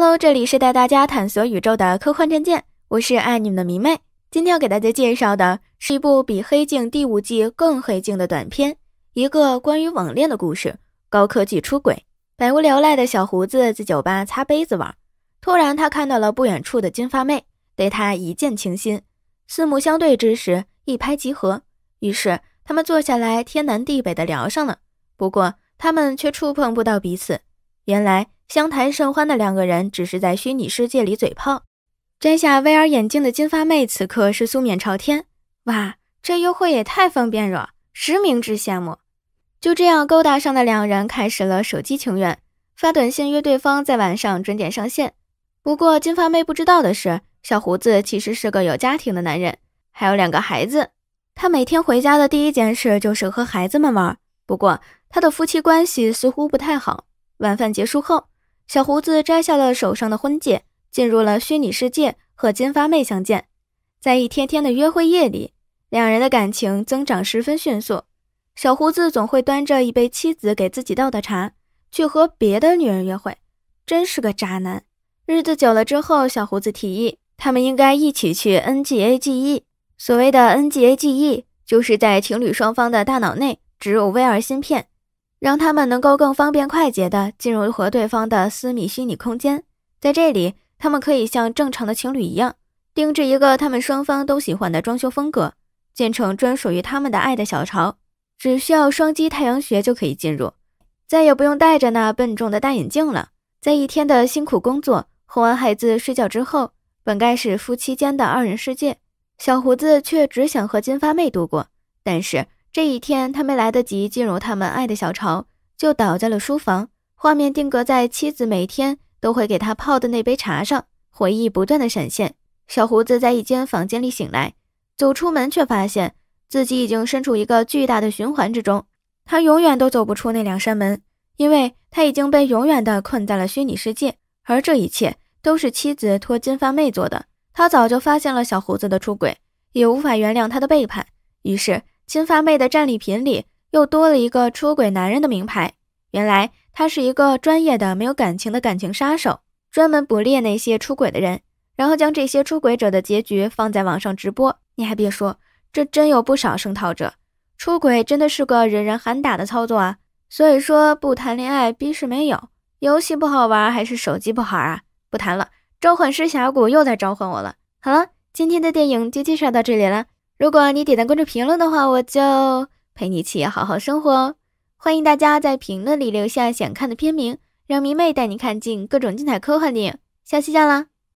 Hello，这里是带大家探索宇宙的科幻战舰，我是爱你们的迷妹。今天要给大家介绍的是一部比《黑镜》第五季更黑镜的短片，一个关于网恋的故事，高科技出轨。百无聊赖的小胡子在酒吧擦杯子玩，突然他看到了不远处的金发妹，对他一见倾心。四目相对之时，一拍即合，于是他们坐下来天南地北的聊上了。不过他们却触碰不到彼此，原来。相谈甚欢的两个人只是在虚拟世界里嘴炮。摘下威尔眼镜的金发妹此刻是素面朝天。哇，这约会也太方便了，实名制羡慕。就这样勾搭上的两人开始了手机情缘，发短信约对方在晚上准点上线。不过金发妹不知道的是，小胡子其实是个有家庭的男人，还有两个孩子。他每天回家的第一件事就是和孩子们玩。不过他的夫妻关系似乎不太好。晚饭结束后。小胡子摘下了手上的婚戒，进入了虚拟世界和金发妹相见。在一天天的约会夜里，两人的感情增长十分迅速。小胡子总会端着一杯妻子给自己倒的茶去和别的女人约会，真是个渣男。日子久了之后，小胡子提议他们应该一起去 N G A G E。所谓的 N G A G E 就是在情侣双方的大脑内植入 VR 芯片。让他们能够更方便快捷地进入和对方的私密虚拟空间，在这里，他们可以像正常的情侣一样，定制一个他们双方都喜欢的装修风格，建成专属于他们的爱的小巢。只需要双击太阳穴就可以进入，再也不用戴着那笨重的大眼镜了。在一天的辛苦工作、哄完孩子睡觉之后，本该是夫妻间的二人世界，小胡子却只想和金发妹度过，但是。这一天，他没来得及进入他们爱的小巢，就倒在了书房。画面定格在妻子每天都会给他泡的那杯茶上，回忆不断的闪现。小胡子在一间房间里醒来，走出门却发现自己已经身处一个巨大的循环之中。他永远都走不出那两扇门，因为他已经被永远的困在了虚拟世界。而这一切都是妻子托金发妹做的。他早就发现了小胡子的出轨，也无法原谅他的背叛，于是。金发妹的战利品里又多了一个出轨男人的名牌。原来他是一个专业的没有感情的感情杀手，专门捕猎那些出轨的人，然后将这些出轨者的结局放在网上直播。你还别说，这真有不少声讨者。出轨真的是个人人喊打的操作啊！所以说，不谈恋爱逼是没有。游戏不好玩还是手机不好啊？不谈了，召唤师峡谷又在召唤我了。好了，今天的电影就介绍到这里了。如果你点赞、关注、评论的话，我就陪你一起好好生活。欢迎大家在评论里留下想看的片名，让迷妹带你看尽各种精彩科幻电影。下期见啦！